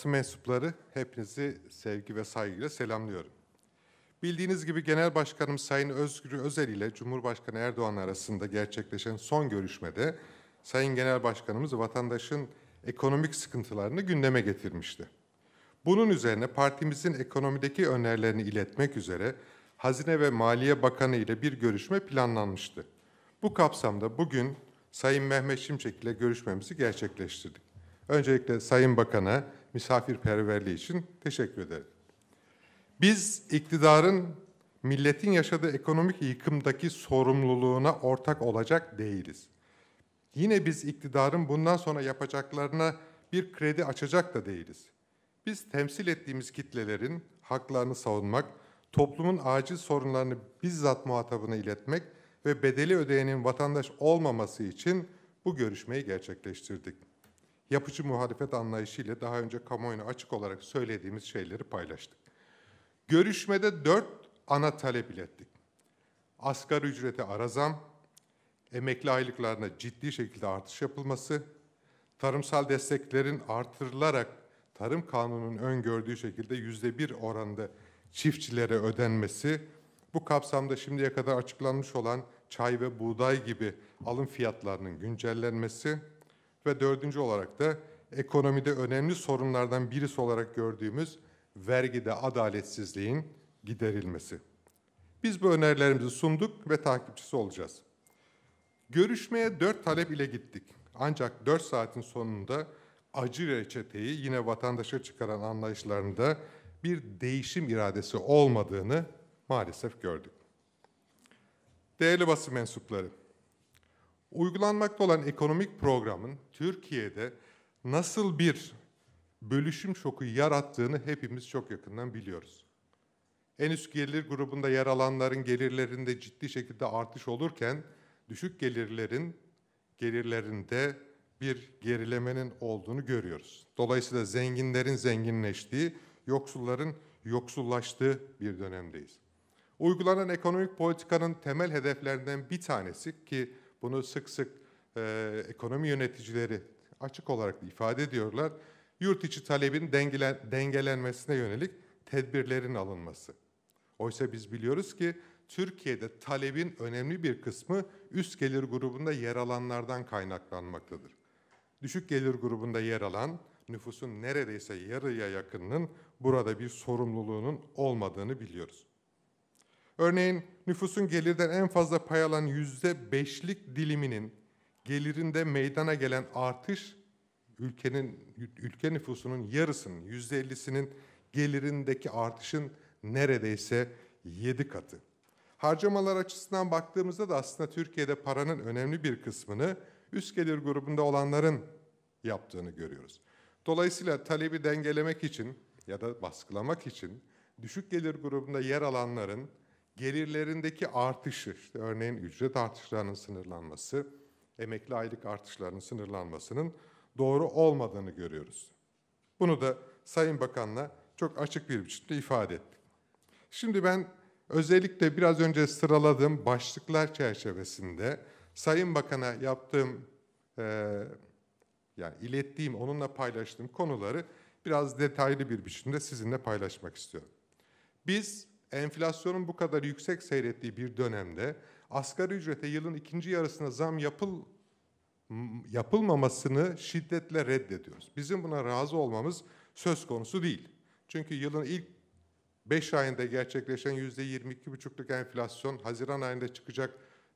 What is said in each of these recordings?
basın mensupları hepinizi sevgi ve saygıyla selamlıyorum. Bildiğiniz gibi Genel Başkanım Sayın Özgür Özel ile Cumhurbaşkanı Erdoğan arasında gerçekleşen son görüşmede Sayın Genel Başkanımız vatandaşın ekonomik sıkıntılarını gündeme getirmişti. Bunun üzerine partimizin ekonomideki önerilerini iletmek üzere Hazine ve Maliye Bakanı ile bir görüşme planlanmıştı. Bu kapsamda bugün Sayın Mehmet Şimşek ile görüşmemizi gerçekleştirdik. Öncelikle Sayın Bakan'a misafirperverliği için teşekkür ederim. Biz iktidarın milletin yaşadığı ekonomik yıkımdaki sorumluluğuna ortak olacak değiliz. Yine biz iktidarın bundan sonra yapacaklarına bir kredi açacak da değiliz. Biz temsil ettiğimiz kitlelerin haklarını savunmak, toplumun acil sorunlarını bizzat muhatabına iletmek ve bedeli ödeyenin vatandaş olmaması için bu görüşmeyi gerçekleştirdik yapıcı muhalefet anlayışıyla daha önce kamuoyuna açık olarak söylediğimiz şeyleri paylaştık. Görüşmede dört ana talep ilettik. Asgari ücrete arazam, emekli aylıklarına ciddi şekilde artış yapılması, tarımsal desteklerin artırılarak tarım kanununun öngördüğü şekilde yüzde bir oranda çiftçilere ödenmesi, bu kapsamda şimdiye kadar açıklanmış olan çay ve buğday gibi alım fiyatlarının güncellenmesi, ve dördüncü olarak da ekonomide önemli sorunlardan birisi olarak gördüğümüz vergide adaletsizliğin giderilmesi. Biz bu önerilerimizi sunduk ve takipçisi olacağız. Görüşmeye dört talep ile gittik. Ancak dört saatin sonunda acı reçeteyi yine vatandaşa çıkaran anlayışlarında bir değişim iradesi olmadığını maalesef gördük. Değerli basın mensupları, Uygulanmakta olan ekonomik programın Türkiye'de nasıl bir bölüşüm şoku yarattığını hepimiz çok yakından biliyoruz. En üst gelir grubunda yer alanların gelirlerinde ciddi şekilde artış olurken düşük gelirlerin gelirlerinde bir gerilemenin olduğunu görüyoruz. Dolayısıyla zenginlerin zenginleştiği, yoksulların yoksullaştığı bir dönemdeyiz. Uygulanan ekonomik politikanın temel hedeflerinden bir tanesi ki bunu sık sık e, ekonomi yöneticileri açık olarak ifade ediyorlar. Yurt içi talebin dengelen, dengelenmesine yönelik tedbirlerin alınması. Oysa biz biliyoruz ki Türkiye'de talebin önemli bir kısmı üst gelir grubunda yer alanlardan kaynaklanmaktadır. Düşük gelir grubunda yer alan nüfusun neredeyse yarıya yakınının burada bir sorumluluğunun olmadığını biliyoruz. Örneğin nüfusun gelirden en fazla pay alan yüzde beşlik diliminin gelirinde meydana gelen artış ülkenin ülke nüfusunun yarısının yüzde ellisinin gelirindeki artışın neredeyse yedi katı. Harcamalar açısından baktığımızda da aslında Türkiye'de paranın önemli bir kısmını üst gelir grubunda olanların yaptığını görüyoruz. Dolayısıyla talebi dengelemek için ya da baskılamak için düşük gelir grubunda yer alanların gelirlerindeki artışı, işte örneğin ücret artışlarının sınırlanması, emekli aylık artışlarının sınırlanmasının doğru olmadığını görüyoruz. Bunu da Sayın Bakan'la çok açık bir biçimde ifade ettik. Şimdi ben özellikle biraz önce sıraladığım başlıklar çerçevesinde Sayın Bakan'a yaptığım, e, yani ilettiğim, onunla paylaştığım konuları biraz detaylı bir biçimde sizinle paylaşmak istiyorum. Biz enflasyonun bu kadar yüksek seyrettiği bir dönemde asgari ücrete yılın ikinci yarısına zam yapıl yapılmamasını şiddetle reddediyoruz. Bizim buna razı olmamız söz konusu değil. Çünkü yılın ilk 5 ayında gerçekleşen yüzde %22,5'luk enflasyon, Haziran ayında çıkacak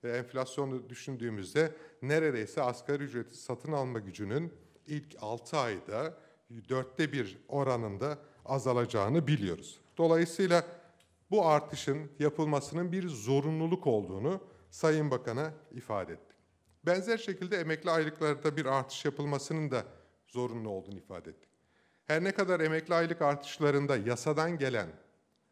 e, enflasyonu düşündüğümüzde neredeyse asgari ücreti satın alma gücünün ilk 6 ayda dörtte bir oranında azalacağını biliyoruz. Dolayısıyla bu artışın yapılmasının bir zorunluluk olduğunu Sayın Bakan'a ifade ettik. Benzer şekilde emekli aylıklarda bir artış yapılmasının da zorunlu olduğunu ifade ettik. Her ne kadar emekli aylık artışlarında yasadan gelen,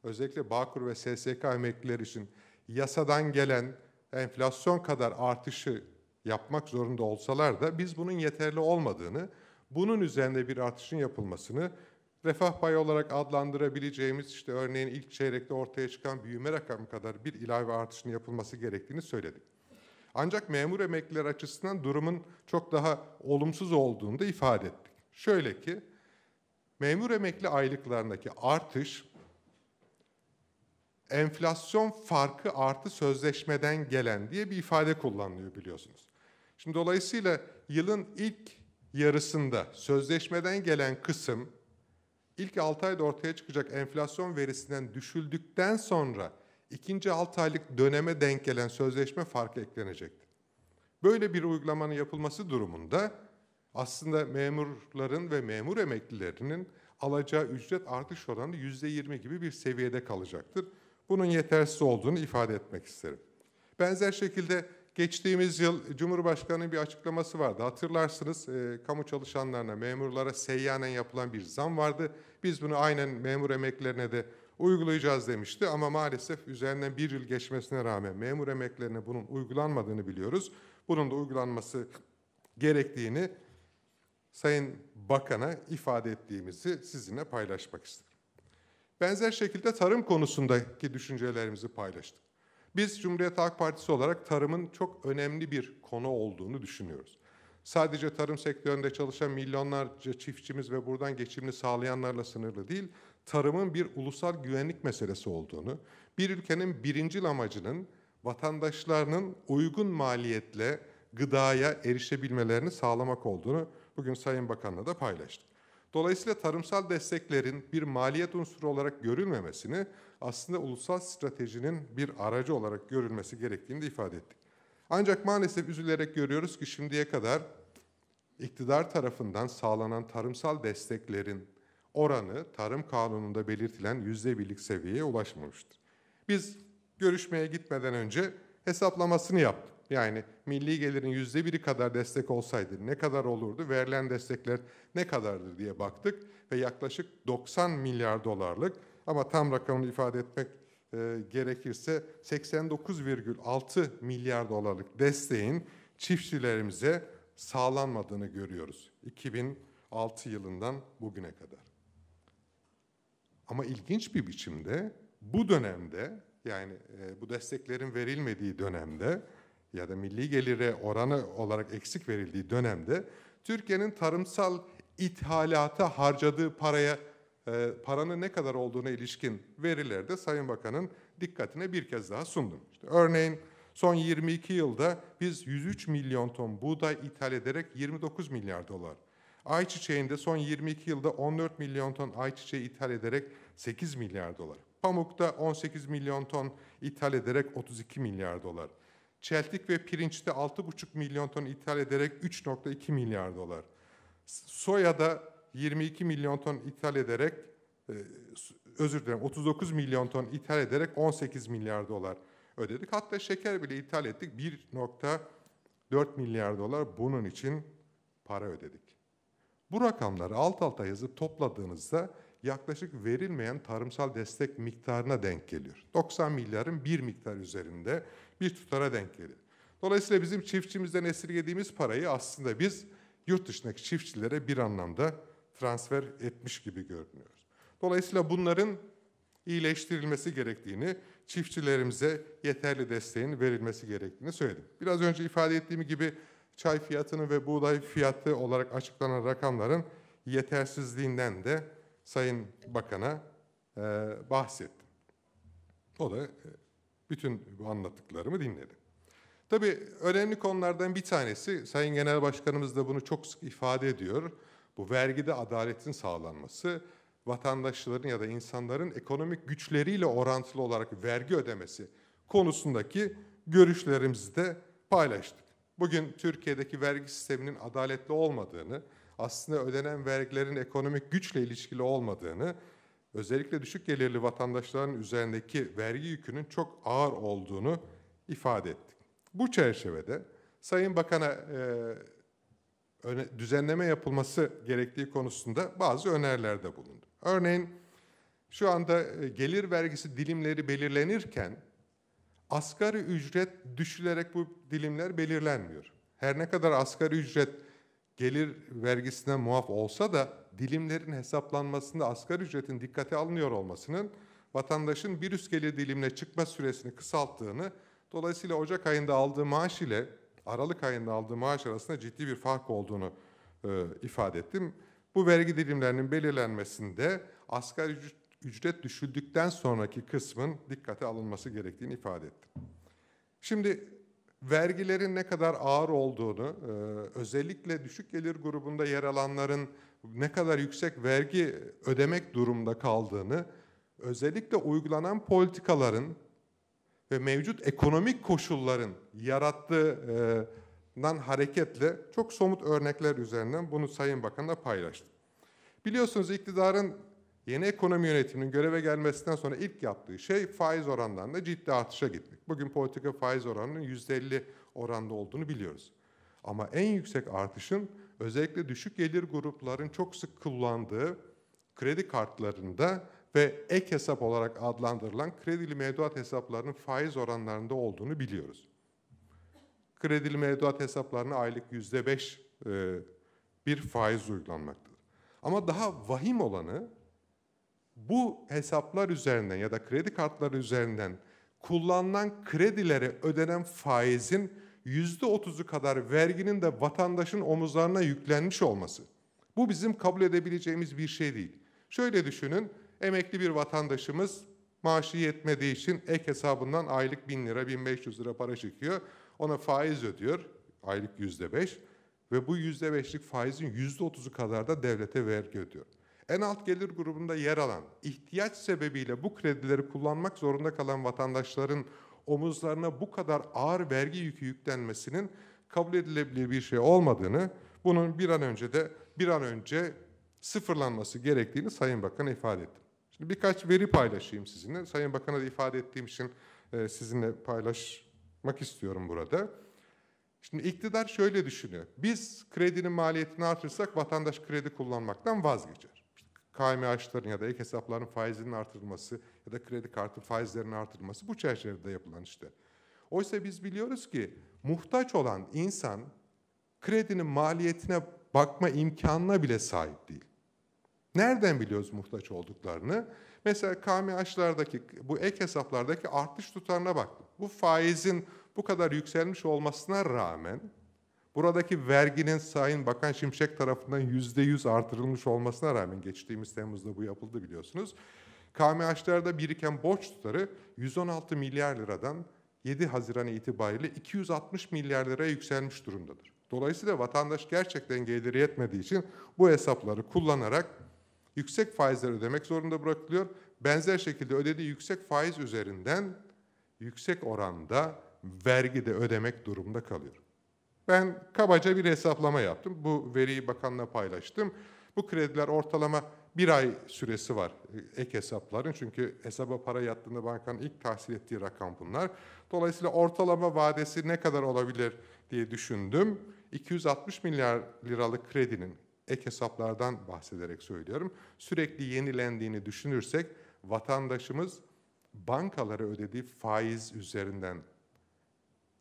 özellikle Bağkur ve SSK emeklileri için yasadan gelen enflasyon kadar artışı yapmak zorunda olsalar da biz bunun yeterli olmadığını, bunun üzerinde bir artışın yapılmasını refah payı olarak adlandırabileceğimiz işte örneğin ilk çeyrekte ortaya çıkan büyüme rakamı kadar bir ilave artışın yapılması gerektiğini söyledik. Ancak memur emekliler açısından durumun çok daha olumsuz olduğunu da ifade ettik. Şöyle ki memur emekli aylıklarındaki artış enflasyon farkı artı sözleşmeden gelen diye bir ifade kullanılıyor biliyorsunuz. Şimdi dolayısıyla yılın ilk yarısında sözleşmeden gelen kısım İlk 6 ayda ortaya çıkacak enflasyon verisinden düşüldükten sonra ikinci 6 aylık döneme denk gelen sözleşme farkı eklenecektir. Böyle bir uygulamanın yapılması durumunda aslında memurların ve memur emeklilerinin alacağı ücret artış oranı yüzde yirmi gibi bir seviyede kalacaktır. Bunun yetersiz olduğunu ifade etmek isterim. Benzer şekilde Geçtiğimiz yıl Cumhurbaşkanı'nın bir açıklaması vardı. Hatırlarsınız e, kamu çalışanlarına, memurlara seyyanen yapılan bir zam vardı. Biz bunu aynen memur emeklerine de uygulayacağız demişti. Ama maalesef üzerinden bir yıl geçmesine rağmen memur emeklerine bunun uygulanmadığını biliyoruz. Bunun da uygulanması gerektiğini Sayın Bakan'a ifade ettiğimizi sizinle paylaşmak istedim. Benzer şekilde tarım konusundaki düşüncelerimizi paylaştık. Biz Cumhuriyet Halk Partisi olarak tarımın çok önemli bir konu olduğunu düşünüyoruz. Sadece tarım sektöründe çalışan milyonlarca çiftçimiz ve buradan geçimini sağlayanlarla sınırlı değil, tarımın bir ulusal güvenlik meselesi olduğunu, bir ülkenin birincil amacının vatandaşlarının uygun maliyetle gıdaya erişebilmelerini sağlamak olduğunu bugün Sayın Bakan'la da paylaştık. Dolayısıyla tarımsal desteklerin bir maliyet unsuru olarak görülmemesini aslında ulusal stratejinin bir aracı olarak görülmesi gerektiğini de ifade ettik. Ancak maalesef üzülerek görüyoruz ki şimdiye kadar iktidar tarafından sağlanan tarımsal desteklerin oranı tarım kanununda belirtilen yüzde birlik seviyeye ulaşmamıştır. Biz görüşmeye gitmeden önce hesaplamasını yaptık. Yani milli gelirin yüzde biri kadar destek olsaydı ne kadar olurdu, verilen destekler ne kadardır diye baktık ve yaklaşık 90 milyar dolarlık ama tam rakamını ifade etmek e, gerekirse 89,6 milyar dolarlık desteğin çiftçilerimize sağlanmadığını görüyoruz 2006 yılından bugüne kadar. Ama ilginç bir biçimde bu dönemde yani e, bu desteklerin verilmediği dönemde ya da milli gelire oranı olarak eksik verildiği dönemde Türkiye'nin tarımsal ithalata harcadığı paraya e, paranın ne kadar olduğuna ilişkin verileri de Sayın Bakan'ın dikkatine bir kez daha sundum. İşte örneğin son 22 yılda biz 103 milyon ton buğday ithal ederek 29 milyar dolar, ayçiçeğinde son 22 yılda 14 milyon ton ayçiçeği ithal ederek 8 milyar dolar, pamukta 18 milyon ton ithal ederek 32 milyar dolar, Çeltik ve pirinçte 6,5 milyon ton ithal ederek 3,2 milyar dolar. soya Soyada 22 milyon ton ithal ederek e, özür dilerim 39 milyon ton ithal ederek 18 milyar dolar ödedik. Hatta şeker bile ithal ettik 1.4 milyar dolar bunun için para ödedik. Bu rakamları alt alta yazıp topladığınızda yaklaşık verilmeyen tarımsal destek miktarına denk geliyor. 90 milyarın bir miktar üzerinde bir tutara denk geliyor. Dolayısıyla bizim çiftçimizden esirgediğimiz parayı aslında biz yurt dışındaki çiftçilere bir anlamda transfer etmiş gibi görünüyoruz. Dolayısıyla bunların iyileştirilmesi gerektiğini, çiftçilerimize yeterli desteğin verilmesi gerektiğini söyledim. Biraz önce ifade ettiğim gibi çay fiyatının ve buğday fiyatı olarak açıklanan rakamların yetersizliğinden de Sayın Bakan'a e, bahsettim. O da e, bütün bu anlattıklarımı dinledi. Tabii önemli konulardan bir tanesi, Sayın Genel Başkanımız da bunu çok sık ifade ediyor. Bu vergide adaletin sağlanması, vatandaşların ya da insanların ekonomik güçleriyle orantılı olarak vergi ödemesi konusundaki görüşlerimizi de paylaştık. Bugün Türkiye'deki vergi sisteminin adaletli olmadığını, aslında ödenen vergilerin ekonomik güçle ilişkili olmadığını, özellikle düşük gelirli vatandaşların üzerindeki vergi yükünün çok ağır olduğunu ifade ettik. Bu çerçevede Sayın Bakan'a e, düzenleme yapılması gerektiği konusunda bazı önerilerde bulundu. Örneğin şu anda e, gelir vergisi dilimleri belirlenirken asgari ücret düşülerek bu dilimler belirlenmiyor. Her ne kadar asgari ücret gelir vergisine muaf olsa da dilimlerin hesaplanmasında asgari ücretin dikkate alınıyor olmasının vatandaşın bir üst gelir dilimine çıkma süresini kısalttığını, dolayısıyla Ocak ayında aldığı maaş ile Aralık ayında aldığı maaş arasında ciddi bir fark olduğunu e, ifade ettim. Bu vergi dilimlerinin belirlenmesinde asgari ücret düşüldükten sonraki kısmın dikkate alınması gerektiğini ifade ettim. Şimdi vergilerin ne kadar ağır olduğunu, e, özellikle düşük gelir grubunda yer alanların ne kadar yüksek vergi ödemek durumda kaldığını, özellikle uygulanan politikaların ve mevcut ekonomik koşulların yarattığından hareketle çok somut örnekler üzerinden bunu Sayın Bakan'la paylaştım. Biliyorsunuz iktidarın Yeni ekonomi yönetiminin göreve gelmesinden sonra ilk yaptığı şey faiz oranlarında ciddi artışa gitmek. Bugün politika faiz oranının %50 oranda olduğunu biliyoruz. Ama en yüksek artışın özellikle düşük gelir grupların çok sık kullandığı kredi kartlarında ve ek hesap olarak adlandırılan kredili mevduat hesaplarının faiz oranlarında olduğunu biliyoruz. Kredili mevduat hesaplarına aylık %5 bir faiz uygulanmaktadır. Ama daha vahim olanı bu hesaplar üzerinden ya da kredi kartları üzerinden kullanılan kredilere ödenen faizin yüzde otuzu kadar verginin de vatandaşın omuzlarına yüklenmiş olması. Bu bizim kabul edebileceğimiz bir şey değil. Şöyle düşünün, emekli bir vatandaşımız maaşı yetmediği için ek hesabından aylık bin lira, bin beş yüz lira para çıkıyor. Ona faiz ödüyor, aylık yüzde beş ve bu yüzde beşlik faizin yüzde otuzu kadar da devlete vergi ödüyor. En alt gelir grubunda yer alan, ihtiyaç sebebiyle bu kredileri kullanmak zorunda kalan vatandaşların omuzlarına bu kadar ağır vergi yükü yüklenmesinin kabul edilebilir bir şey olmadığını, bunun bir an önce de bir an önce sıfırlanması gerektiğini Sayın Bakan ifade etti. Şimdi birkaç veri paylaşayım sizinle. Sayın Bakan'a da ifade ettiğim için e, sizinle paylaşmak istiyorum burada. Şimdi iktidar şöyle düşünüyor. Biz kredinin maliyetini artırırsak vatandaş kredi kullanmaktan vazgeçer. KMH'ların ya da ek hesapların faizinin artırılması ya da kredi kartı faizlerinin artırılması bu çerçevede yapılan işte. Oysa biz biliyoruz ki muhtaç olan insan kredinin maliyetine bakma imkanına bile sahip değil. Nereden biliyoruz muhtaç olduklarını? Mesela KMH'lardaki bu ek hesaplardaki artış tutarına baktık. Bu faizin bu kadar yükselmiş olmasına rağmen Buradaki verginin Sayın Bakan Şimşek tarafından yüzde yüz artırılmış olmasına rağmen geçtiğimiz Temmuz'da bu yapıldı biliyorsunuz. KMH'larda biriken borç tutarı 116 milyar liradan 7 Haziran itibariyle 260 milyar liraya yükselmiş durumdadır. Dolayısıyla vatandaş gerçekten geliri yetmediği için bu hesapları kullanarak yüksek faizler ödemek zorunda bırakılıyor. Benzer şekilde ödediği yüksek faiz üzerinden yüksek oranda vergi de ödemek durumunda kalıyor. Ben kabaca bir hesaplama yaptım. Bu veriyi bakanla paylaştım. Bu krediler ortalama bir ay süresi var e, ek hesapların. Çünkü hesaba para yattığında bankanın ilk tahsil ettiği rakam bunlar. Dolayısıyla ortalama vadesi ne kadar olabilir diye düşündüm. 260 milyar liralık kredinin ek hesaplardan bahsederek söylüyorum. Sürekli yenilendiğini düşünürsek vatandaşımız bankalara ödediği faiz üzerinden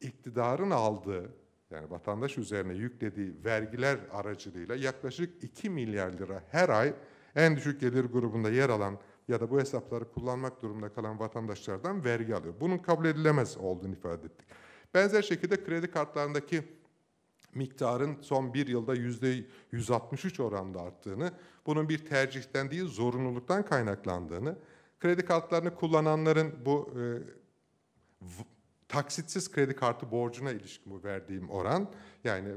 iktidarın aldığı yani vatandaş üzerine yüklediği vergiler aracılığıyla yaklaşık 2 milyar lira her ay en düşük gelir grubunda yer alan ya da bu hesapları kullanmak durumunda kalan vatandaşlardan vergi alıyor. Bunun kabul edilemez olduğunu ifade ettik. Benzer şekilde kredi kartlarındaki miktarın son bir yılda yüzde 163 oranda arttığını, bunun bir tercihten değil zorunluluktan kaynaklandığını, kredi kartlarını kullananların bu e, Taksitsiz kredi kartı borcuna ilişkin bu verdiğim oran yani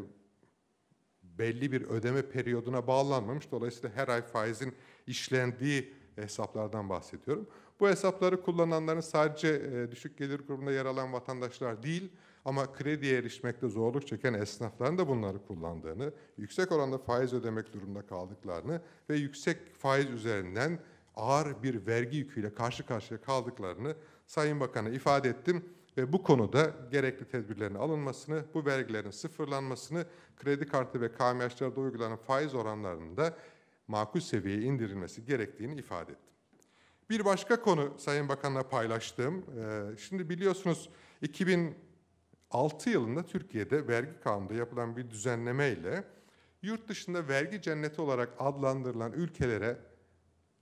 belli bir ödeme periyoduna bağlanmamış. Dolayısıyla her ay faizin işlendiği hesaplardan bahsediyorum. Bu hesapları kullananların sadece e, düşük gelir grubunda yer alan vatandaşlar değil ama krediye erişmekte zorluk çeken esnafların da bunları kullandığını, yüksek oranda faiz ödemek durumunda kaldıklarını ve yüksek faiz üzerinden ağır bir vergi yüküyle karşı karşıya kaldıklarını Sayın Bakan'a ifade ettim ve bu konuda gerekli tedbirlerin alınmasını, bu vergilerin sıfırlanmasını, kredi kartı ve KMH'larda uygulanan faiz oranlarının da makul seviyeye indirilmesi gerektiğini ifade ettim. Bir başka konu Sayın Bakan'la paylaştığım, e, şimdi biliyorsunuz 2006 yılında Türkiye'de vergi kanununda yapılan bir düzenleme ile yurt dışında vergi cenneti olarak adlandırılan ülkelere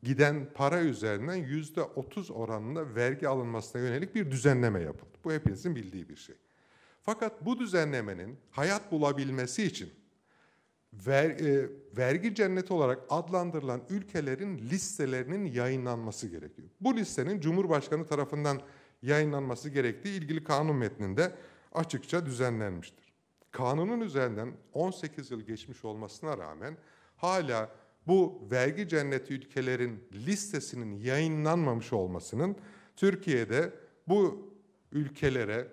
giden para üzerinden yüzde otuz oranında vergi alınmasına yönelik bir düzenleme yapıldı. Bu hepinizin bildiği bir şey. Fakat bu düzenlemenin hayat bulabilmesi için ver, e, vergi cenneti olarak adlandırılan ülkelerin listelerinin yayınlanması gerekiyor. Bu listenin Cumhurbaşkanı tarafından yayınlanması gerektiği ilgili kanun metninde açıkça düzenlenmiştir. Kanunun üzerinden 18 yıl geçmiş olmasına rağmen hala bu vergi cenneti ülkelerin listesinin yayınlanmamış olmasının Türkiye'de bu ülkelere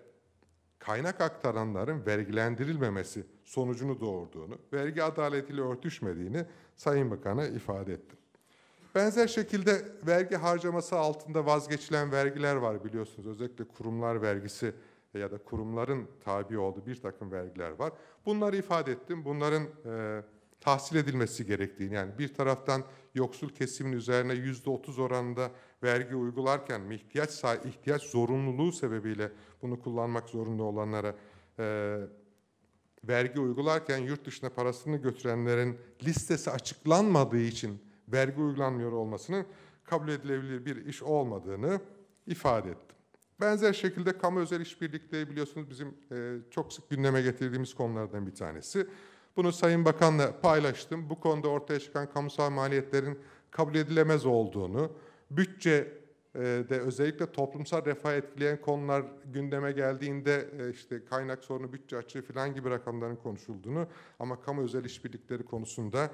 kaynak aktaranların vergilendirilmemesi sonucunu doğurduğunu, vergi adaletiyle örtüşmediğini Sayın Bakan'a ifade etti. Benzer şekilde vergi harcaması altında vazgeçilen vergiler var biliyorsunuz. Özellikle kurumlar vergisi ya da kurumların tabi olduğu bir takım vergiler var. Bunları ifade ettim. Bunların e, tahsil edilmesi gerektiğini yani bir taraftan yoksul kesimin üzerine yüzde otuz oranında vergi uygularken ihtiyaç ihtiyaç zorunluluğu sebebiyle bunu kullanmak zorunda olanlara e, vergi uygularken yurt dışına parasını götürenlerin listesi açıklanmadığı için vergi uygulanmıyor olmasının kabul edilebilir bir iş olmadığını ifade ettim. Benzer şekilde kamu özel işbirlikleri biliyorsunuz bizim e, çok sık gündeme getirdiğimiz konulardan bir tanesi. Bunu Sayın Bakan'la paylaştım. Bu konuda ortaya çıkan kamusal maliyetlerin kabul edilemez olduğunu, bütçe e, de özellikle toplumsal refah etkileyen konular gündeme geldiğinde e, işte kaynak sorunu, bütçe açığı falan gibi rakamların konuşulduğunu ama kamu özel işbirlikleri konusunda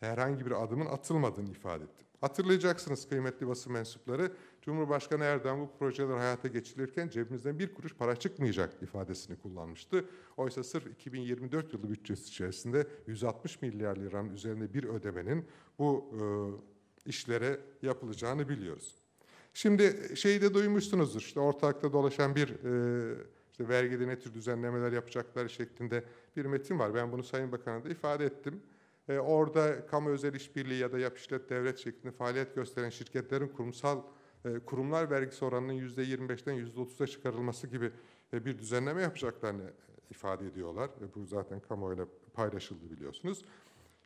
herhangi bir adımın atılmadığını ifade ettim. Hatırlayacaksınız kıymetli basın mensupları, Cumhurbaşkanı Erdoğan bu projeler hayata geçirilirken cebimizden bir kuruş para çıkmayacak ifadesini kullanmıştı. Oysa sırf 2024 yılı bütçesi içerisinde 160 milyar liranın üzerinde bir ödemenin bu e, işlere yapılacağını biliyoruz. Şimdi şeyi de duymuşsunuzdur işte ortalıkta dolaşan bir e, işte vergide ne tür düzenlemeler yapacaklar şeklinde bir metin var. Ben bunu Sayın Bakan'a da ifade ettim. E, orada kamu özel işbirliği ya da yap işlet devlet şeklinde faaliyet gösteren şirketlerin kurumsal e, kurumlar vergisi oranının %25'ten yüzde %30'a çıkarılması gibi e, bir düzenleme yapacaklarını e, ifade ediyorlar. E, bu zaten kamuoyuyla paylaşıldı biliyorsunuz.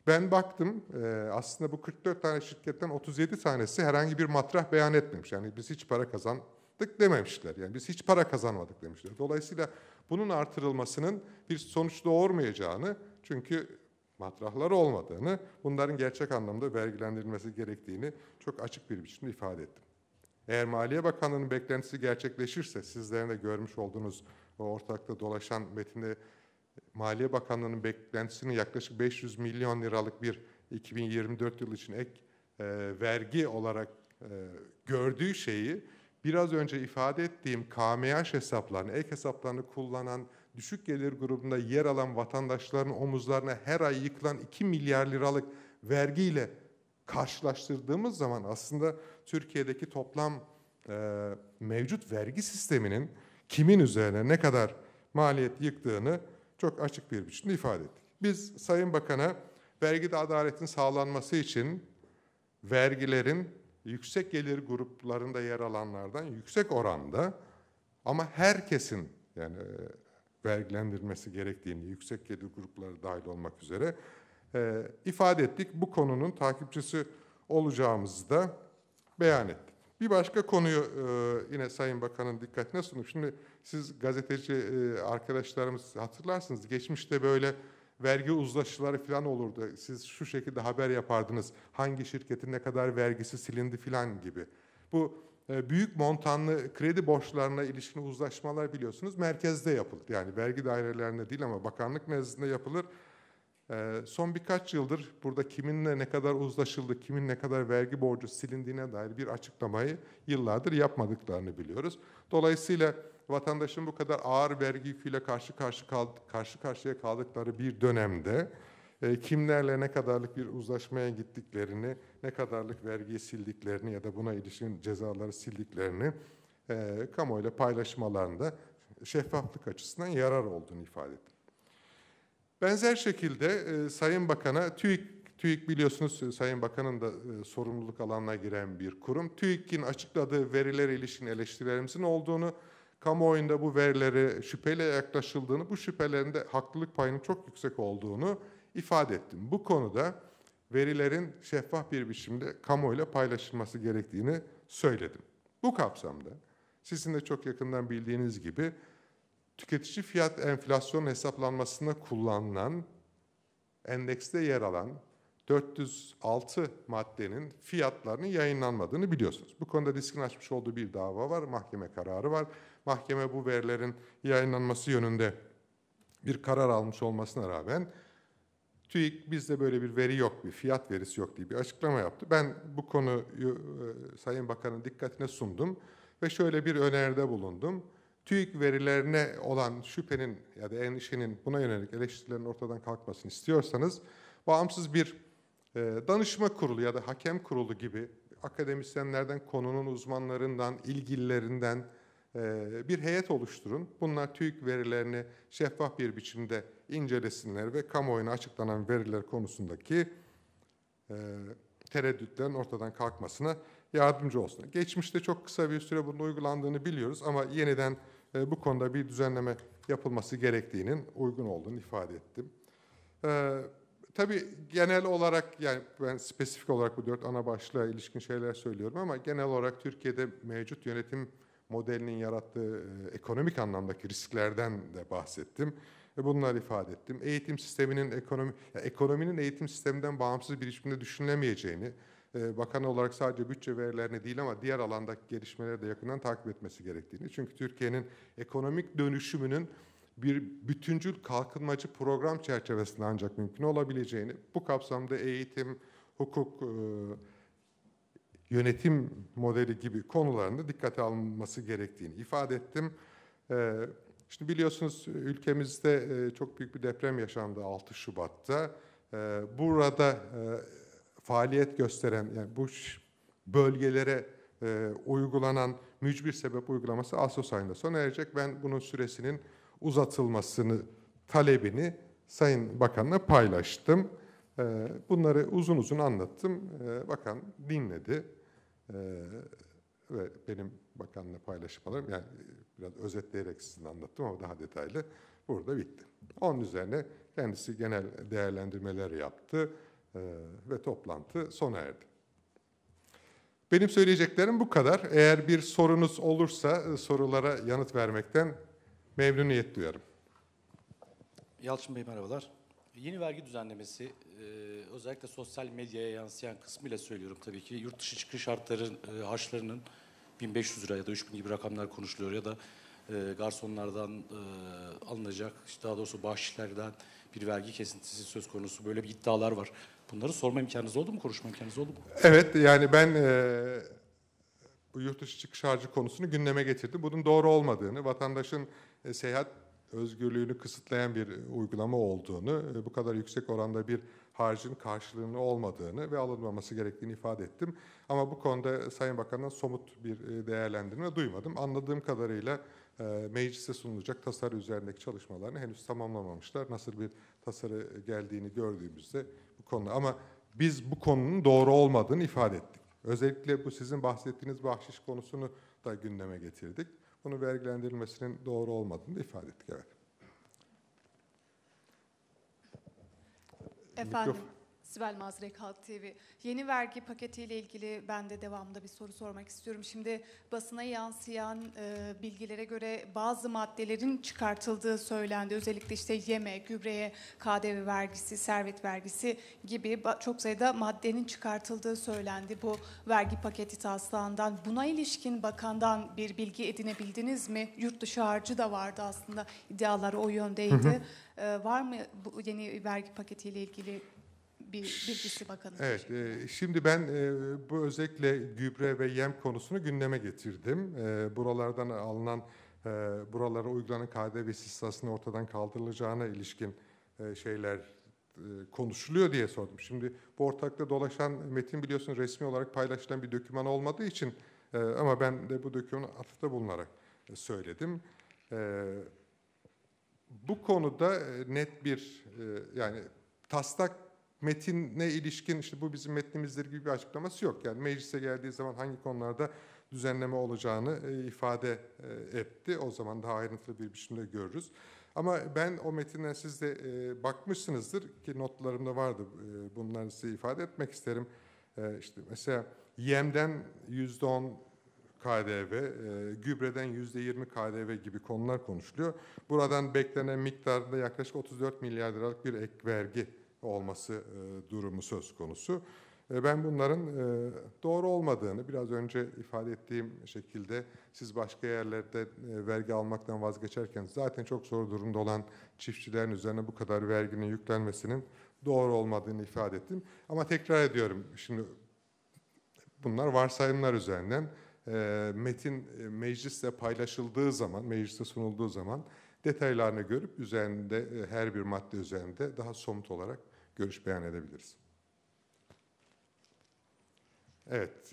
Ben baktım e, aslında bu 44 tane şirketten 37 tanesi herhangi bir matrah beyan etmemiş. Yani biz hiç para kazandık dememişler. Yani biz hiç para kazanmadık demişler. Dolayısıyla bunun artırılmasının bir sonuç doğurmayacağını çünkü matrahları olmadığını, bunların gerçek anlamda vergilendirilmesi gerektiğini çok açık bir biçimde ifade ettim. Eğer Maliye Bakanlığı'nın beklentisi gerçekleşirse, sizlerin de görmüş olduğunuz o ortakta dolaşan metinde Maliye Bakanlığı'nın beklentisini yaklaşık 500 milyon liralık bir 2024 yıl için ek e, vergi olarak e, gördüğü şeyi biraz önce ifade ettiğim KMH hesaplarını, ek hesaplarını kullanan düşük gelir grubunda yer alan vatandaşların omuzlarına her ay yıkılan 2 milyar liralık vergiyle karşılaştırdığımız zaman aslında Türkiye'deki toplam e, mevcut vergi sisteminin kimin üzerine ne kadar maliyet yıktığını çok açık bir biçimde ifade ettik. Biz Sayın Bakan'a vergide adaletin sağlanması için vergilerin yüksek gelir gruplarında yer alanlardan yüksek oranda ama herkesin yani e, vergilendirmesi gerektiğini yüksek gelir grupları dahil olmak üzere e, ifade ettik. Bu konunun takipçisi olacağımızı da beyan ettik. Bir başka konuyu e, yine Sayın Bakan'ın dikkatine sunduk. Şimdi siz gazeteci e, arkadaşlarımız hatırlarsınız. Geçmişte böyle vergi uzlaşıları falan olurdu. Siz şu şekilde haber yapardınız. Hangi şirketin ne kadar vergisi silindi falan gibi. Bu ee, büyük montanlı kredi borçlarına ilişkin uzlaşmalar biliyorsunuz merkezde yapılır. Yani vergi dairelerinde değil ama bakanlık nezdinde yapılır. Ee, son birkaç yıldır burada kiminle ne kadar uzlaşıldı, kimin ne kadar vergi borcu silindiğine dair bir açıklamayı yıllardır yapmadıklarını biliyoruz. Dolayısıyla vatandaşın bu kadar ağır vergi yüküyle karşı karşı, kaldı, karşı karşıya kaldıkları bir dönemde e, kimlerle ne kadarlık bir uzlaşmaya gittiklerini, ne kadarlık vergiyi sildiklerini ya da buna ilişkin cezaları sildiklerini e, kamuoyuyla paylaşmalarında şeffaflık açısından yarar olduğunu ifade etti. Benzer şekilde e, Sayın Bakan'a TÜİK TÜİK biliyorsunuz Sayın Bakan'ın da sorumluluk alanına giren bir kurum. TÜİK'in açıkladığı veriler ilişkin eleştirilerimizin olduğunu, kamuoyunda bu verilere şüpheyle yaklaşıldığını, bu şüphelerinde haklılık payının çok yüksek olduğunu ifade ettim. Bu konuda verilerin şeffaf bir biçimde kamuoyuyla paylaşılması gerektiğini söyledim. Bu kapsamda sizin de çok yakından bildiğiniz gibi tüketici fiyat enflasyon hesaplanmasında kullanılan endekste yer alan 406 maddenin fiyatlarının yayınlanmadığını biliyorsunuz. Bu konuda riskin açmış olduğu bir dava var, mahkeme kararı var. Mahkeme bu verilerin yayınlanması yönünde bir karar almış olmasına rağmen TÜİK bizde böyle bir veri yok, bir fiyat verisi yok diye bir açıklama yaptı. Ben bu konuyu e, Sayın Bakan'ın dikkatine sundum ve şöyle bir öneride bulundum. TÜİK verilerine olan şüphenin ya da endişenin buna yönelik eleştirilerin ortadan kalkmasını istiyorsanız bağımsız bir e, danışma kurulu ya da hakem kurulu gibi akademisyenlerden, konunun uzmanlarından, ilgililerinden e, bir heyet oluşturun. Bunlar TÜİK verilerini şeffaf bir biçimde incelesinler ve kamuoyuna açıklanan veriler konusundaki e, tereddütlerin ortadan kalkmasına yardımcı olsun. Geçmişte çok kısa bir süre bunun uygulandığını biliyoruz ama yeniden e, bu konuda bir düzenleme yapılması gerektiğinin uygun olduğunu ifade ettim. E, tabii genel olarak yani ben spesifik olarak bu dört ana başlığa ilişkin şeyler söylüyorum ama genel olarak Türkiye'de mevcut yönetim modelinin yarattığı e, ekonomik anlamdaki risklerden de bahsettim ve bunları ifade ettim. Eğitim sisteminin ekonomi, yani ekonominin eğitim sisteminden bağımsız bir biçimde düşünülemeyeceğini, e, bakan olarak sadece bütçe verilerine değil ama diğer alandaki gelişmeleri de yakından takip etmesi gerektiğini. Çünkü Türkiye'nin ekonomik dönüşümünün bir bütüncül kalkınmacı program çerçevesinde ancak mümkün olabileceğini, bu kapsamda eğitim, hukuk, e, yönetim modeli gibi konularında dikkate alınması gerektiğini ifade ettim. E, Şimdi biliyorsunuz e, ülkemizde e, çok büyük bir deprem yaşandı 6 Şubat'ta. E, burada faaliyet gösteren yani bu bölgelere uygulanan mücbir sebep uygulaması Ağustos ayında sona erecek. Ben bunun süresinin uzatılmasını talebini Sayın Bakan'la paylaştım. Bunları uzun uzun anlattım. Bakan dinledi ve benim bakanla paylaşmalarım yani biraz özetleyerek sizin anlattım ama daha detaylı burada bitti. Onun üzerine kendisi genel değerlendirmeler yaptı e, ve toplantı sona erdi. Benim söyleyeceklerim bu kadar. Eğer bir sorunuz olursa e, sorulara yanıt vermekten memnuniyet duyarım. Yalçın Bey merhabalar. Yeni vergi düzenlemesi e, özellikle sosyal medyaya yansıyan kısmıyla söylüyorum tabii ki yurt dışı çıkış şartların e, harçlarının 1500 lira ya da 3000 gibi rakamlar konuşuluyor ya da e, garsonlardan e, alınacak daha doğrusu bahşişlerden bir vergi kesintisi söz konusu böyle bir iddialar var. Bunları sorma imkanınız oldu mu? Konuşma imkanınız oldu mu? Evet yani ben e, bu yurt dışı çıkış harcı konusunu gündeme getirdim. Bunun doğru olmadığını, vatandaşın e, seyahat özgürlüğünü kısıtlayan bir uygulama olduğunu, e, bu kadar yüksek oranda bir harcın karşılığını olmadığını ve alınmaması gerektiğini ifade ettim. Ama bu konuda Sayın Bakan'dan somut bir e, değerlendirme duymadım. Anladığım kadarıyla e, meclise sunulacak tasarı üzerindeki çalışmalarını henüz tamamlamamışlar. Nasıl bir tasarı geldiğini gördüğümüzde bu konuda. ama biz bu konunun doğru olmadığını ifade ettik. Özellikle bu sizin bahsettiğiniz bahşiş konusunu da gündeme getirdik. Bunu vergilendirilmesinin doğru olmadığını ifade ettik. Evet. É fado. Sibel Mazrek Halk TV. Yeni vergi paketiyle ilgili ben de devamında bir soru sormak istiyorum. Şimdi basına yansıyan e, bilgilere göre bazı maddelerin çıkartıldığı söylendi. Özellikle işte yeme, gübreye, KDV vergisi, servet vergisi gibi çok sayıda maddenin çıkartıldığı söylendi bu vergi paketi taslağından. Buna ilişkin bakandan bir bilgi edinebildiniz mi? Yurt dışı harcı da vardı aslında iddialar o yöndeydi. Hı hı. E, var mı bu yeni vergi paketiyle ilgili bir bilgisi bakanın. Evet, e, şimdi ben e, bu özellikle gübre ve yem konusunu gündeme getirdim. E, buralardan alınan, e, buralara uygulanan KDV istisnasının ortadan kaldırılacağına ilişkin e, şeyler e, konuşuluyor diye sordum. Şimdi bu ortakta dolaşan metin biliyorsun resmi olarak paylaşılan bir döküman olmadığı için e, ama ben de bu dökümanı atıfta bulunarak e, söyledim. Evet bu konuda e, net bir e, yani taslak metine ilişkin işte bu bizim metnimizdir gibi bir açıklaması yok. Yani meclise geldiği zaman hangi konularda düzenleme olacağını e, ifade e, etti. O zaman daha ayrıntılı bir biçimde görürüz. Ama ben o metinden siz de e, bakmışsınızdır ki notlarımda vardı bunları size ifade etmek isterim. E, işte mesela yemden yüzde on KDV, e, gübreden yüzde yirmi KDV gibi konular konuşuluyor. Buradan beklenen miktarda yaklaşık 34 milyar liralık bir ek vergi olması e, durumu söz konusu. E, ben bunların e, doğru olmadığını biraz önce ifade ettiğim şekilde siz başka yerlerde vergi almaktan vazgeçerken zaten çok zor durumda olan çiftçilerin üzerine bu kadar verginin yüklenmesinin doğru olmadığını ifade ettim. Ama tekrar ediyorum şimdi bunlar varsayımlar üzerinden metin mecliste paylaşıldığı zaman, mecliste sunulduğu zaman detaylarını görüp üzerinde her bir madde üzerinde daha somut olarak görüş beyan edebiliriz. Evet.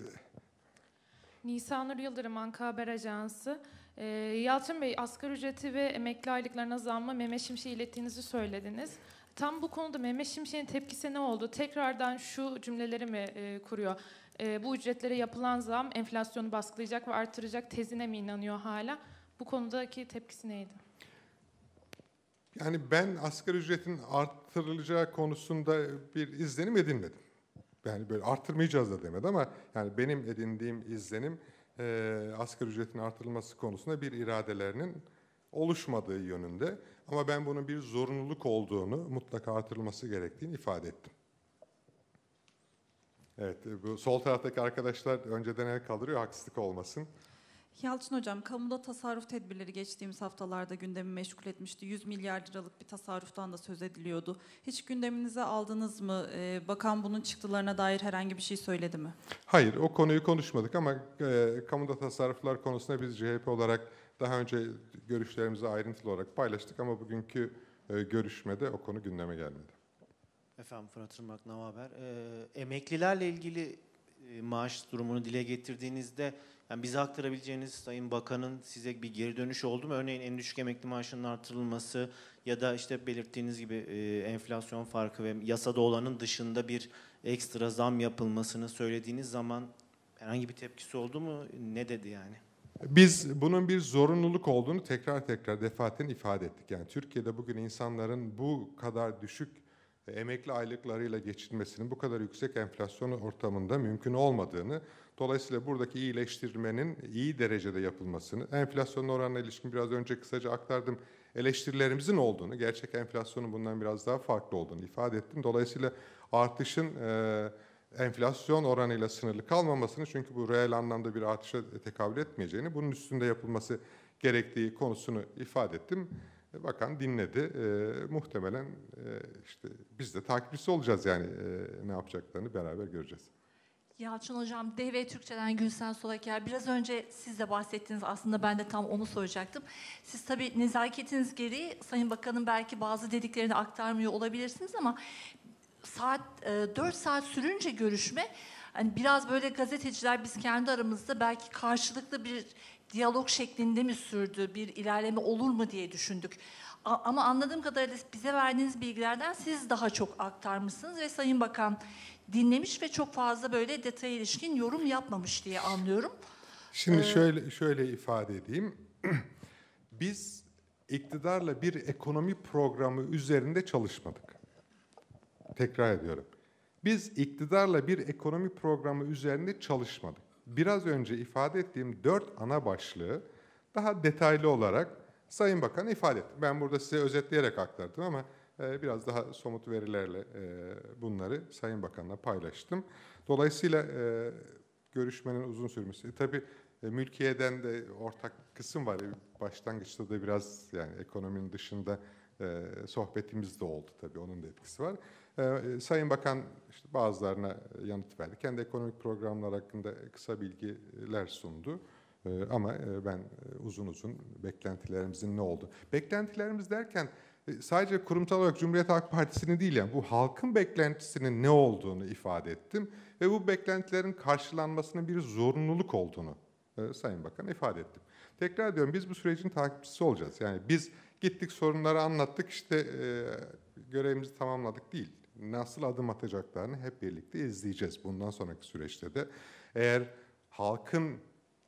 Nisanur Yıldırım, Anka Haber Ajansı. E, Yalçın Bey, asgari ücreti ve emekli aylıklarına zammı Mehmet Şimşek'e ilettiğinizi söylediniz. Tam bu konuda Mehmet Şimşek'in tepkisi ne oldu? Tekrardan şu cümleleri mi e, kuruyor? E, bu ücretlere yapılan zam enflasyonu baskılayacak ve artıracak tezine mi inanıyor hala? Bu konudaki tepkisi neydi? Yani ben asgari ücretin artırılacağı konusunda bir izlenim edinmedim. Yani böyle artırmayacağız da demedi ama yani benim edindiğim izlenim e, asgari ücretin artırılması konusunda bir iradelerinin oluşmadığı yönünde. Ama ben bunun bir zorunluluk olduğunu, mutlaka artırılması gerektiğini ifade ettim. Evet, e, bu sol taraftaki arkadaşlar önceden el kaldırıyor, haksızlık olmasın. Yalçın Hocam, kamuda tasarruf tedbirleri geçtiğimiz haftalarda gündemi meşgul etmişti. 100 milyar liralık bir tasarruftan da söz ediliyordu. Hiç gündeminize aldınız mı? Ee, bakan bunun çıktılarına dair herhangi bir şey söyledi mi? Hayır, o konuyu konuşmadık ama e, kamuda tasarruflar konusunda biz CHP olarak daha önce görüşlerimizi ayrıntılı olarak paylaştık ama bugünkü e, görüşmede o konu gündeme gelmedi. Efendim Fırat Irmak, ne haber? Ee, emeklilerle ilgili e, maaş durumunu dile getirdiğinizde yani bize aktarabileceğiniz Sayın Bakan'ın size bir geri dönüş oldu mu? Örneğin en düşük emekli maaşının artırılması ya da işte belirttiğiniz gibi e, enflasyon farkı ve yasada olanın dışında bir ekstra zam yapılmasını söylediğiniz zaman herhangi bir tepkisi oldu mu? Ne dedi yani? Biz bunun bir zorunluluk olduğunu tekrar tekrar defaten ifade ettik. Yani Türkiye'de bugün insanların bu kadar düşük emekli aylıklarıyla geçinmesinin bu kadar yüksek enflasyon ortamında mümkün olmadığını, dolayısıyla buradaki iyileştirmenin iyi derecede yapılmasını, enflasyonun oranına ilişkin biraz önce kısaca aktardım, eleştirilerimizin olduğunu, gerçek enflasyonun bundan biraz daha farklı olduğunu ifade ettim. Dolayısıyla artışın e, enflasyon oranıyla sınırlı kalmamasını çünkü bu reel anlamda bir artışa tekabül etmeyeceğini, bunun üstünde yapılması gerektiği konusunu ifade ettim. E, bakan dinledi. E, muhtemelen e, işte biz de takipçisi olacağız yani e, ne yapacaklarını beraber göreceğiz. Yalçın Hocam, DV Türkçe'den Gülsen Solaker. Biraz önce siz de bahsettiniz. Aslında ben de tam onu soracaktım. Siz tabii nezaketiniz gereği Sayın Bakan'ın belki bazı dediklerini aktarmıyor olabilirsiniz ama saat e, 4 saat sürünce görüşme hani biraz böyle gazeteciler biz kendi aramızda belki karşılıklı bir diyalog şeklinde mi sürdü, bir ilerleme olur mu diye düşündük. A ama anladığım kadarıyla bize verdiğiniz bilgilerden siz daha çok aktarmışsınız ve Sayın Bakan dinlemiş ve çok fazla böyle detaya ilişkin yorum yapmamış diye anlıyorum. Şimdi ee, şöyle şöyle ifade edeyim. Biz iktidarla bir ekonomi programı üzerinde çalışmadık. Tekrar ediyorum. Biz iktidarla bir ekonomi programı üzerinde çalışmadık biraz önce ifade ettiğim dört ana başlığı daha detaylı olarak Sayın Bakan ifade etti. Ben burada size özetleyerek aktardım ama e, biraz daha somut verilerle e, bunları Sayın Bakan'la paylaştım. Dolayısıyla e, görüşmenin uzun sürmesi. E, tabii mülkiyeden de ortak kısım var. Başlangıçta da biraz yani ekonominin dışında sohbetimiz de oldu tabii onun da etkisi var. Ee, Sayın Bakan işte bazılarına e, yanıt verdi. Kendi ekonomik programlar hakkında e, kısa bilgiler sundu. Ee, ama e, ben uzun uzun beklentilerimizin ne oldu? Beklentilerimiz derken sadece kurumsal olarak Cumhuriyet Halk Partisi'ni değil yani bu halkın beklentisinin ne olduğunu ifade ettim ve bu beklentilerin karşılanmasının bir zorunluluk olduğunu e, Sayın Bakan ifade ettim. Tekrar diyorum biz bu sürecin takipçisi olacağız. Yani biz gittik sorunları anlattık işte e, görevimizi tamamladık değil nasıl adım atacaklarını hep birlikte izleyeceğiz bundan sonraki süreçte de. Eğer halkın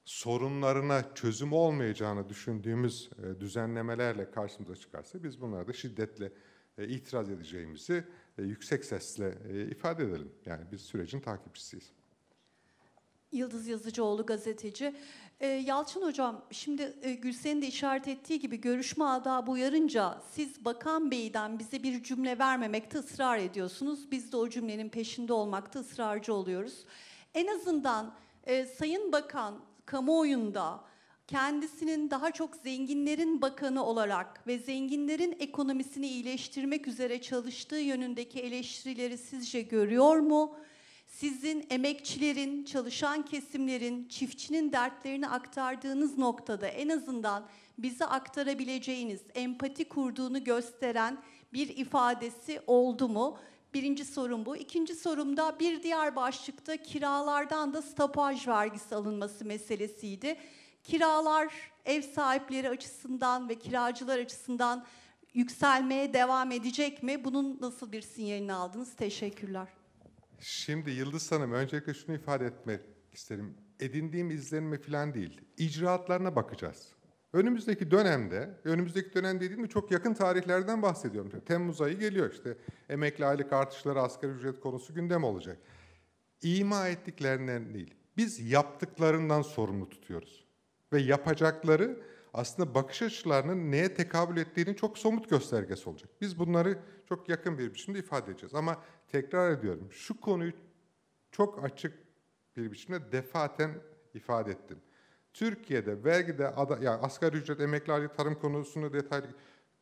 sorunlarına çözüm olmayacağını düşündüğümüz e, düzenlemelerle karşımıza çıkarsa biz bunlara da şiddetle e, itiraz edeceğimizi e, yüksek sesle ifade edelim. Yani biz sürecin takipçisiyiz. Yıldız Yazıcıoğlu gazeteci. E, Yalçın Hocam, şimdi e, Gülsen'in de işaret ettiği gibi görüşme adabı uyarınca siz Bakan Bey'den bize bir cümle vermemekte ısrar ediyorsunuz. Biz de o cümlenin peşinde olmakta ısrarcı oluyoruz. En azından e, Sayın Bakan kamuoyunda kendisinin daha çok zenginlerin bakanı olarak ve zenginlerin ekonomisini iyileştirmek üzere çalıştığı yönündeki eleştirileri sizce görüyor mu? sizin emekçilerin, çalışan kesimlerin, çiftçinin dertlerini aktardığınız noktada en azından bize aktarabileceğiniz, empati kurduğunu gösteren bir ifadesi oldu mu? Birinci sorum bu. İkinci sorumda bir diğer başlıkta kiralardan da stopaj vergisi alınması meselesiydi. Kiralar ev sahipleri açısından ve kiracılar açısından yükselmeye devam edecek mi? Bunun nasıl bir sinyalini aldınız? Teşekkürler. Şimdi Yıldız Hanım öncelikle şunu ifade etmek isterim. Edindiğim izlenme falan değil. İcraatlarına bakacağız. Önümüzdeki dönemde, önümüzdeki dönem dediğimde çok yakın tarihlerden bahsediyorum. Temmuz ayı geliyor işte emekli aylık artışları, asgari ücret konusu gündem olacak. İma ettiklerinden değil, biz yaptıklarından sorumlu tutuyoruz. Ve yapacakları aslında bakış açılarının neye tekabül ettiğini çok somut göstergesi olacak. Biz bunları çok yakın bir biçimde ifade edeceğiz. Ama tekrar ediyorum şu konuyu çok açık bir biçimde defaten ifade ettim. Türkiye'de vergide ada, yani asgari ücret, emekli hali, tarım konusunu detaylı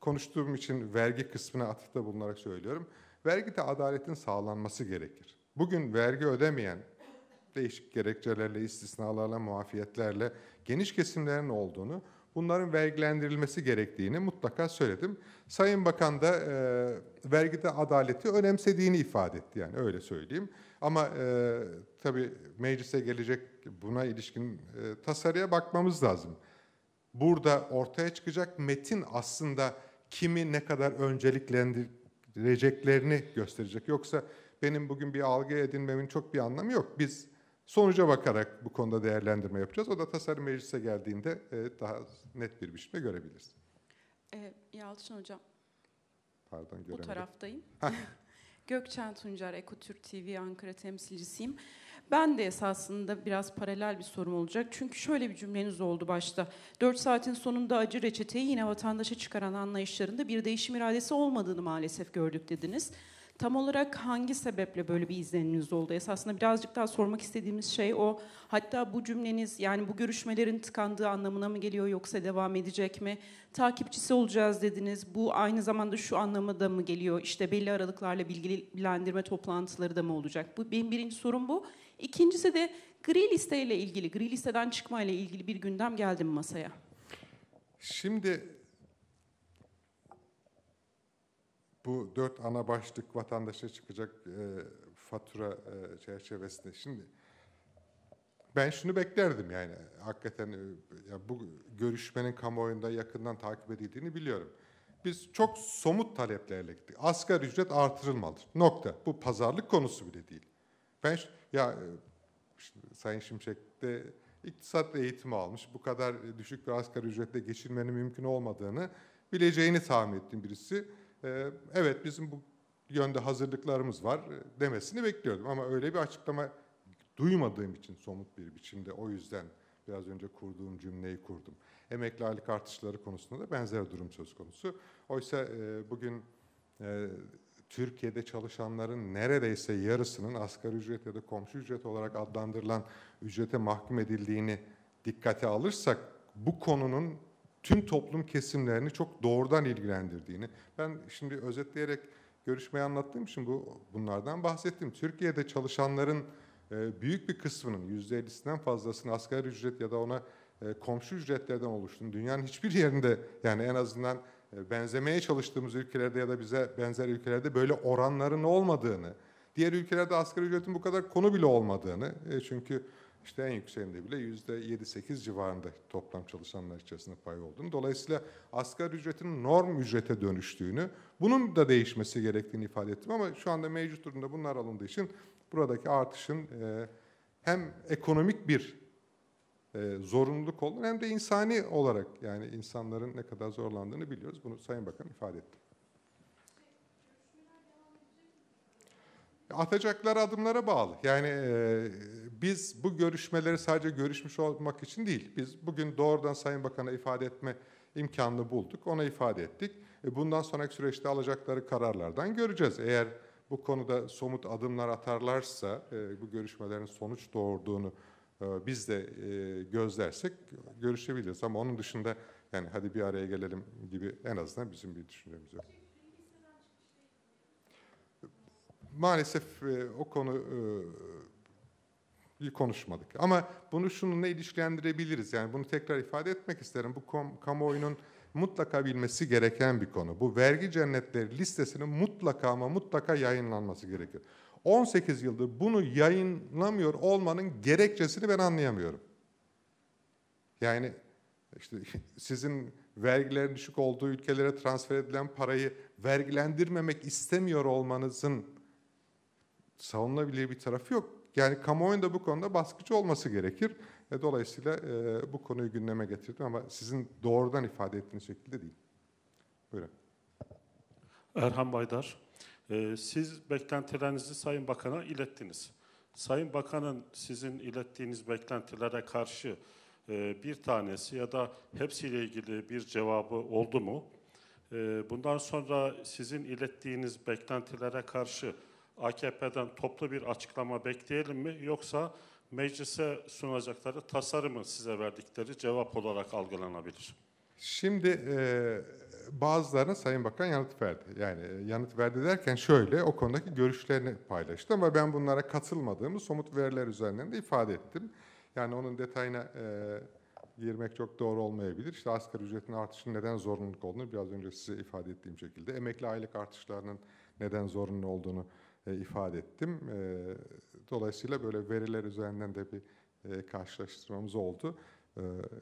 konuştuğum için vergi kısmına atıfta bulunarak söylüyorum. Vergide adaletin sağlanması gerekir. Bugün vergi ödemeyen değişik gerekçelerle, istisnalarla, muafiyetlerle geniş kesimlerin olduğunu bunların vergilendirilmesi gerektiğini mutlaka söyledim. Sayın Bakan da e, vergide adaleti önemsediğini ifade etti yani öyle söyleyeyim. Ama e, tabii meclise gelecek buna ilişkin e, tasarıya bakmamız lazım. Burada ortaya çıkacak metin aslında kimi ne kadar önceliklendireceklerini gösterecek. Yoksa benim bugün bir algı edinmemin çok bir anlamı yok. Biz Sonuca bakarak bu konuda değerlendirme yapacağız. O da tasarım meclise geldiğinde e, daha net bir biçimde görebiliriz. E, Yalçın Hocam. Pardon göremedim. Bu taraftayım. Gökçen Tuncer, EkoTür TV Ankara temsilcisiyim. Ben de esasında biraz paralel bir sorum olacak. Çünkü şöyle bir cümleniz oldu başta. 4 saatin sonunda acı reçeteyi yine vatandaşa çıkaran anlayışlarında bir değişim iradesi olmadığını maalesef gördük dediniz tam olarak hangi sebeple böyle bir izleniniz oldu? Esasında birazcık daha sormak istediğimiz şey o. Hatta bu cümleniz yani bu görüşmelerin tıkandığı anlamına mı geliyor yoksa devam edecek mi? Takipçisi olacağız dediniz. Bu aynı zamanda şu anlamı da mı geliyor? İşte belli aralıklarla bilgilendirme toplantıları da mı olacak? Bu benim birinci sorum bu. İkincisi de gri listeyle ilgili, gri listeden çıkmayla ilgili bir gündem geldi mi masaya? Şimdi bu dört ana başlık vatandaşa çıkacak e, fatura e, çerçevesinde. Şimdi ben şunu beklerdim yani hakikaten e, ya bu görüşmenin kamuoyunda yakından takip edildiğini biliyorum. Biz çok somut taleplerle gittik. Asgari ücret artırılmalıdır. Nokta. Bu pazarlık konusu bile değil. Ben ya e, Sayın Şimşek de iktisat eğitimi almış. Bu kadar e, düşük bir asgari ücretle geçirmenin mümkün olmadığını bileceğini tahmin ettim birisi ee, evet bizim bu yönde hazırlıklarımız var e, demesini bekliyordum. Ama öyle bir açıklama duymadığım için somut bir biçimde o yüzden biraz önce kurduğum cümleyi kurdum. Emekli aylık artışları konusunda da benzer durum söz konusu. Oysa e, bugün e, Türkiye'de çalışanların neredeyse yarısının asgari ücret ya da komşu ücret olarak adlandırılan ücrete mahkum edildiğini dikkate alırsak bu konunun tüm toplum kesimlerini çok doğrudan ilgilendirdiğini, ben şimdi özetleyerek görüşmeyi anlattığım için bu bunlardan bahsettim. Türkiye'de çalışanların e, büyük bir kısmının yüzde %50'sinden fazlasını asgari ücret ya da ona e, komşu ücretlerden oluştuğunu dünyanın hiçbir yerinde yani en azından e, benzemeye çalıştığımız ülkelerde ya da bize benzer ülkelerde böyle oranların olmadığını, diğer ülkelerde asgari ücretin bu kadar konu bile olmadığını çünkü işte en yükseğinde bile yüzde yedi sekiz civarında toplam çalışanlar içerisinde pay olduğunu. Dolayısıyla asgari ücretin norm ücrete dönüştüğünü, bunun da değişmesi gerektiğini ifade ettim ama şu anda mevcut durumda bunlar alındığı için buradaki artışın e, hem ekonomik bir e, zorunluluk olduğunu hem de insani olarak yani insanların ne kadar zorlandığını biliyoruz. Bunu Sayın Bakan ifade etti. atacakları adımlara bağlı. Yani e, biz bu görüşmeleri sadece görüşmüş olmak için değil, biz bugün doğrudan Sayın Bakan'a ifade etme imkanını bulduk, ona ifade ettik. E, bundan sonraki süreçte alacakları kararlardan göreceğiz. Eğer bu konuda somut adımlar atarlarsa, e, bu görüşmelerin sonuç doğurduğunu e, biz de e, gözlersek görüşebiliriz. Ama onun dışında yani hadi bir araya gelelim gibi en azından bizim bir düşüncemiz yok. maalesef e, o konu e, konuşmadık. Ama bunu şununla ilişkilendirebiliriz. Yani bunu tekrar ifade etmek isterim. Bu kom, kamuoyunun mutlaka bilmesi gereken bir konu. Bu vergi cennetleri listesinin mutlaka ama mutlaka yayınlanması gerekir. 18 yıldır bunu yayınlamıyor olmanın gerekçesini ben anlayamıyorum. Yani işte sizin vergilerin düşük olduğu ülkelere transfer edilen parayı vergilendirmemek istemiyor olmanızın savunulabilir bir tarafı yok. Yani kamuoyunda bu konuda baskıcı olması gerekir. E, dolayısıyla e, bu konuyu gündeme getirdim ama sizin doğrudan ifade ettiğiniz şekilde değil. Buyurun. Erhan Baydar, e, siz beklentilerinizi Sayın Bakan'a ilettiniz. Sayın Bakan'ın sizin ilettiğiniz beklentilere karşı e, bir tanesi ya da hepsiyle ilgili bir cevabı oldu mu? E, bundan sonra sizin ilettiğiniz beklentilere karşı AKP'den toplu bir açıklama bekleyelim mi yoksa meclise sunacakları tasarımı size verdikleri cevap olarak algılanabilir? Şimdi e, bazılarına Sayın Bakan yanıt verdi. Yani e, yanıt verdi derken şöyle o konudaki görüşlerini paylaştı ama ben bunlara katılmadığımı somut veriler üzerinden de ifade ettim. Yani onun detayına e, girmek çok doğru olmayabilir. İşte asgari ücretin artışının neden zorunluluk olduğunu biraz önce size ifade ettiğim şekilde. Emekli aylık artışlarının neden zorunlu olduğunu e, ifade ettim. E, dolayısıyla böyle veriler üzerinden de bir e, karşılaştırmamız oldu.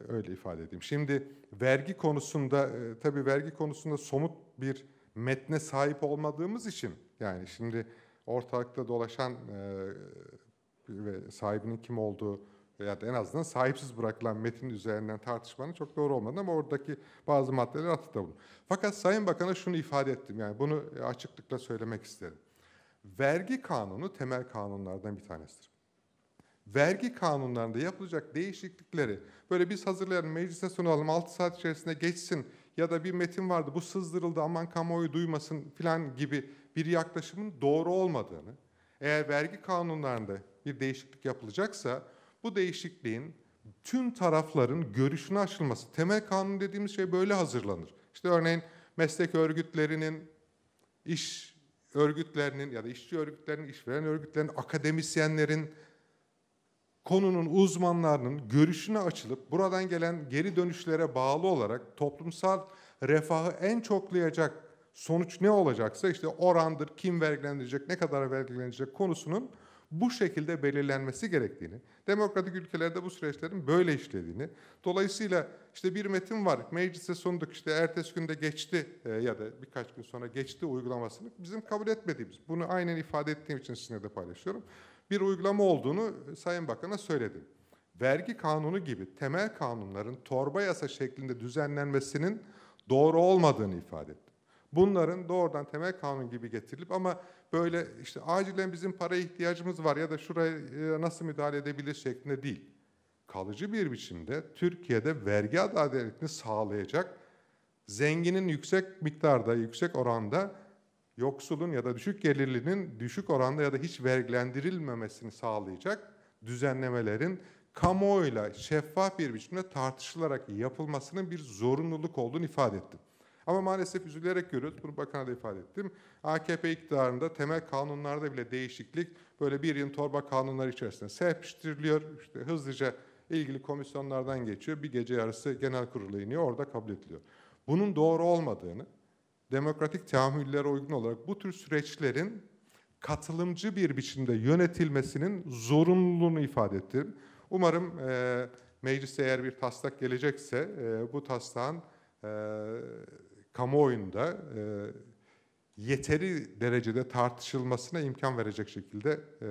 öyle ifade edeyim. Şimdi vergi konusunda, e, tabii vergi konusunda somut bir metne sahip olmadığımız için yani şimdi ortalıkta dolaşan ve sahibinin kim olduğu ya da en azından sahipsiz bırakılan metin üzerinden tartışmanın çok doğru olmadı ama oradaki bazı maddeleri atıfta bulun. Fakat Sayın Bakan'a şunu ifade ettim yani bunu açıklıkla söylemek isterim. Vergi kanunu temel kanunlardan bir tanesidir. Vergi kanunlarında yapılacak değişiklikleri böyle biz hazırlayalım, meclise sunalım, 6 saat içerisinde geçsin ya da bir metin vardı bu sızdırıldı aman kamuoyu duymasın filan gibi bir yaklaşımın doğru olmadığını, eğer vergi kanunlarında bir değişiklik yapılacaksa bu değişikliğin tüm tarafların görüşünü açılması. Temel kanun dediğimiz şey böyle hazırlanır. İşte örneğin meslek örgütlerinin, iş örgütlerinin ya da işçi örgütlerinin, işveren örgütlerinin, akademisyenlerin, konunun uzmanlarının görüşüne açılıp buradan gelen geri dönüşlere bağlı olarak toplumsal refahı en çoklayacak sonuç ne olacaksa işte orandır, kim vergilendirecek, ne kadar vergilendirecek konusunun bu şekilde belirlenmesi gerektiğini, demokratik ülkelerde bu süreçlerin böyle işlediğini, dolayısıyla işte bir metin var meclise sunduk işte ertesi günde geçti e, ya da birkaç gün sonra geçti uygulamasını bizim kabul etmediğimiz. Bunu aynen ifade ettiğim için sizinle de paylaşıyorum. Bir uygulama olduğunu e, Sayın Bakan'a söyledim. Vergi kanunu gibi temel kanunların torba yasa şeklinde düzenlenmesinin doğru olmadığını ifade etti. Bunların doğrudan temel kanun gibi getirilip ama böyle işte acilen bizim paraya ihtiyacımız var ya da şuraya e, nasıl müdahale edebilir şeklinde değil kalıcı bir biçimde Türkiye'de vergi adaletini sağlayacak zenginin yüksek miktarda, yüksek oranda yoksulun ya da düşük gelirlinin düşük oranda ya da hiç vergilendirilmemesini sağlayacak düzenlemelerin kamuoyuyla şeffaf bir biçimde tartışılarak yapılmasının bir zorunluluk olduğunu ifade ettim. Ama maalesef üzülerek görüyoruz, bunu bakana da ifade ettim. AKP iktidarında temel kanunlarda bile değişiklik böyle bir yıl torba kanunları içerisinde serpiştiriliyor. İşte hızlıca ilgili komisyonlardan geçiyor. Bir gece yarısı genel kurula iniyor. Orada kabul ediliyor. Bunun doğru olmadığını demokratik tahammüllere uygun olarak bu tür süreçlerin katılımcı bir biçimde yönetilmesinin zorunluluğunu ifade ettim. Umarım e, meclise eğer bir taslak gelecekse e, bu taslağın e, kamuoyunda e, yeteri derecede tartışılmasına imkan verecek şekilde e,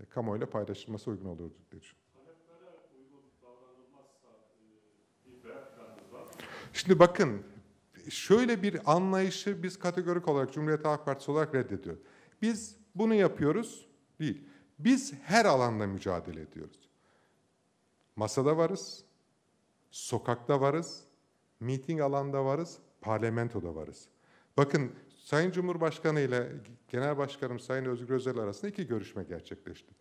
e kamuoyuyla paylaşılması uygun olur diye düşünüyorum. Şimdi bakın şöyle bir anlayışı biz kategorik olarak Cumhuriyet Halk Partisi olarak reddediyoruz. Biz bunu yapıyoruz değil. Biz her alanda mücadele ediyoruz. Masada varız, sokakta varız, meeting alanda varız, parlamentoda varız. Bakın Sayın Cumhurbaşkanı ile Genel Başkanım Sayın Özgür Özel arasında iki görüşme gerçekleşti.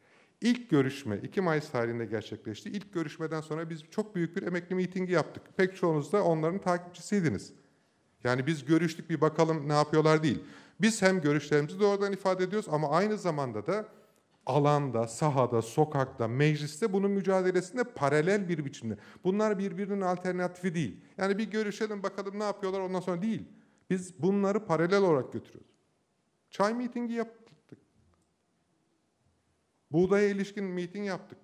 İlk görüşme 2 Mayıs tarihinde gerçekleşti. İlk görüşmeden sonra biz çok büyük bir emekli mitingi yaptık. Pek çoğunuz da onların takipçisiydiniz. Yani biz görüştük bir bakalım ne yapıyorlar değil. Biz hem görüşlerimizi doğrudan ifade ediyoruz ama aynı zamanda da alanda, sahada, sokakta, mecliste bunun mücadelesinde paralel bir biçimde. Bunlar birbirinin alternatifi değil. Yani bir görüşelim bakalım ne yapıyorlar ondan sonra değil. Biz bunları paralel olarak götürüyoruz. Çay mitingi yap Buğdaya ilişkin miting yaptık.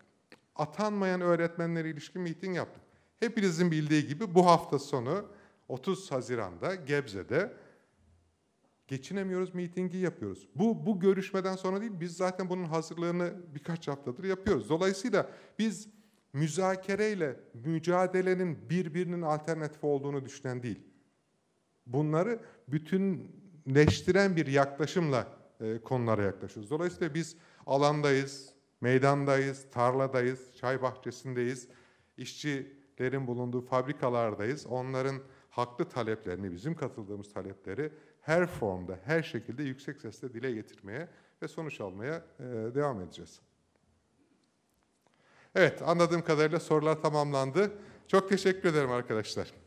Atanmayan öğretmenlere ilişkin miting yaptık. Hepinizin bildiği gibi bu hafta sonu 30 Haziran'da Gebze'de geçinemiyoruz mitingi yapıyoruz. Bu bu görüşmeden sonra değil biz zaten bunun hazırlığını birkaç haftadır yapıyoruz. Dolayısıyla biz müzakereyle mücadelenin birbirinin alternatifi olduğunu düşünen değil. Bunları bütünleştiren bir yaklaşımla e, konulara yaklaşıyoruz. Dolayısıyla biz Alandayız, meydandayız, tarladayız, çay bahçesindeyiz, işçilerin bulunduğu fabrikalardayız. Onların haklı taleplerini, bizim katıldığımız talepleri her formda, her şekilde yüksek sesle dile getirmeye ve sonuç almaya e, devam edeceğiz. Evet, anladığım kadarıyla sorular tamamlandı. Çok teşekkür ederim arkadaşlar.